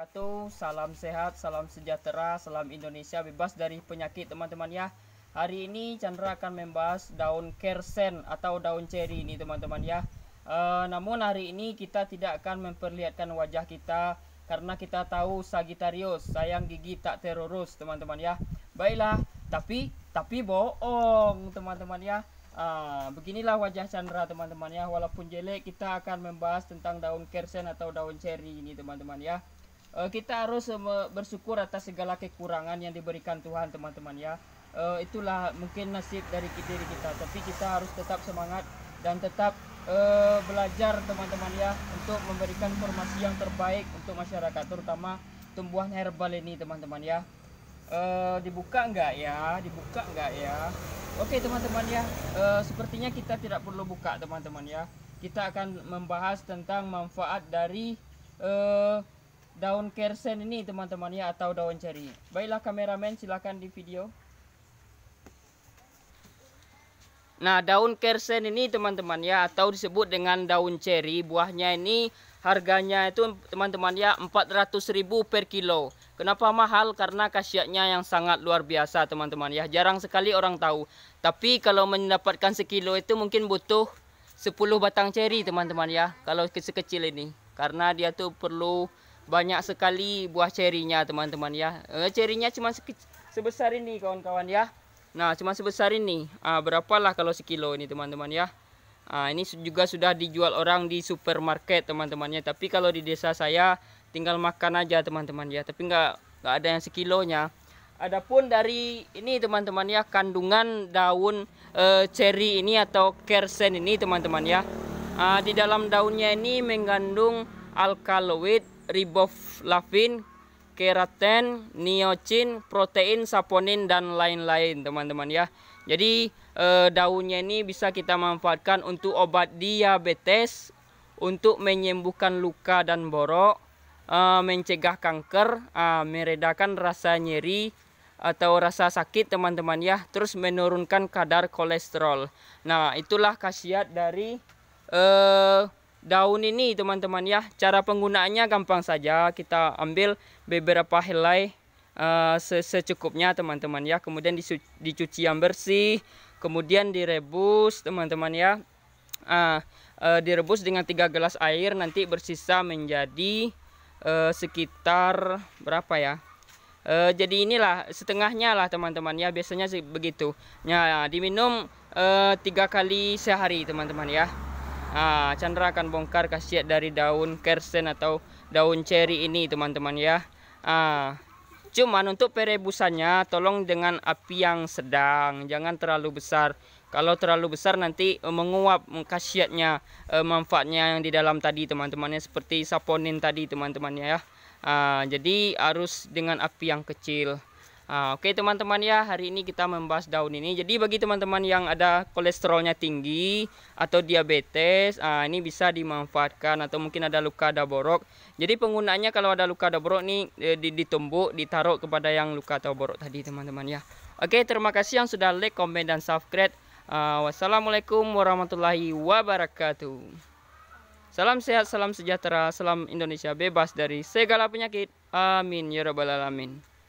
wabarakatuh. Salam sehat, salam sejahtera, salam Indonesia bebas dari penyakit teman-teman ya. Hari ini Chandra akan membahas daun kersen atau daun ceri ini teman-teman ya. E, namun hari ini kita tidak akan memperlihatkan wajah kita karena kita tahu Sagittarius sayang gigi tak terurus teman-teman ya. Baiklah, tapi tapi bohong teman-teman ya. Ah, beginilah wajah Chandra teman-teman ya. Walaupun jelek, kita akan membahas tentang daun kersen atau daun ceri ini teman-teman ya. Eh, kita harus eh, bersyukur atas segala kekurangan yang diberikan Tuhan teman-teman ya uh, itulah mungkin nasib dari diri kita tapi kita harus tetap semangat dan tetap uh, belajar teman-teman ya untuk memberikan informasi yang terbaik untuk masyarakat terutama tumbuhan herbal ini teman-teman ya uh, dibuka enggak ya dibuka enggak ya oke teman-teman ya uh, sepertinya kita tidak perlu buka teman-teman ya kita akan membahas tentang manfaat dari uh, daun kersen ini teman-teman ya atau daun ceri. Baiklah kameramen silahkan di video. Nah, daun kersen ini teman-teman ya atau disebut dengan daun ceri, buahnya ini harganya itu teman-teman ya ribu per kilo. Kenapa mahal? Karena khasiatnya yang sangat luar biasa teman-teman ya. Jarang sekali orang tahu. Tapi kalau mendapatkan sekilo itu mungkin butuh 10 batang ceri teman-teman ya. Kalau sekecil ini. Karena dia tuh perlu banyak sekali buah cerinya teman-teman ya uh, cerinya cuma sebesar ini kawan-kawan ya nah cuma sebesar ini uh, berapalah kalau sekilo ini teman-teman ya uh, ini juga sudah dijual orang di supermarket teman-temannya tapi kalau di desa saya tinggal makan aja teman-teman ya tapi nggak nggak ada yang sekilonya adapun dari ini teman-teman ya kandungan daun eh, ceri ini atau kersen ini teman-teman ya ah, di dalam daunnya ini mengandung alkaloid riboflavin, keratin, niacin, protein, saponin dan lain-lain teman-teman ya. Jadi e, daunnya ini bisa kita manfaatkan untuk obat diabetes, untuk menyembuhkan luka dan borok, e, mencegah kanker, e, meredakan rasa nyeri atau rasa sakit teman-teman ya, terus menurunkan kadar kolesterol. Nah, itulah khasiat dari eh daun ini teman-teman ya cara penggunaannya gampang saja kita ambil beberapa helai uh, secukupnya teman-teman ya kemudian dicuci yang bersih kemudian direbus teman-teman ya uh, uh, direbus dengan tiga gelas air nanti bersisa menjadi uh, sekitar berapa ya uh, jadi inilah setengahnya lah teman-teman ya biasanya begitu ya diminum uh, tiga kali sehari teman-teman ya ah, Chandra akan bongkar khasiat dari daun kersen atau daun ceri ini teman-teman ya ah, cuman untuk perebusannya tolong dengan api yang sedang jangan terlalu besar kalau terlalu besar nanti e, menguap khasiatnya e, manfaatnya yang di dalam tadi teman-temannya seperti saponin tadi teman-temannya ya ah, jadi harus dengan api yang kecil Ah, Oke okay, teman-teman ya hari ini kita membahas daun ini Jadi bagi teman-teman yang ada kolesterolnya tinggi Atau diabetes ah, Ini bisa dimanfaatkan Atau mungkin ada luka ada borok Jadi penggunaannya kalau ada luka ada borok nih eh, Ditumbuk ditaruh kepada yang luka atau borok tadi teman-teman ya Oke okay, terima kasih yang sudah like, komen, dan subscribe ah, Wassalamualaikum warahmatullahi wabarakatuh Salam sehat, salam sejahtera, salam Indonesia bebas dari segala penyakit Amin ya rabbal alamin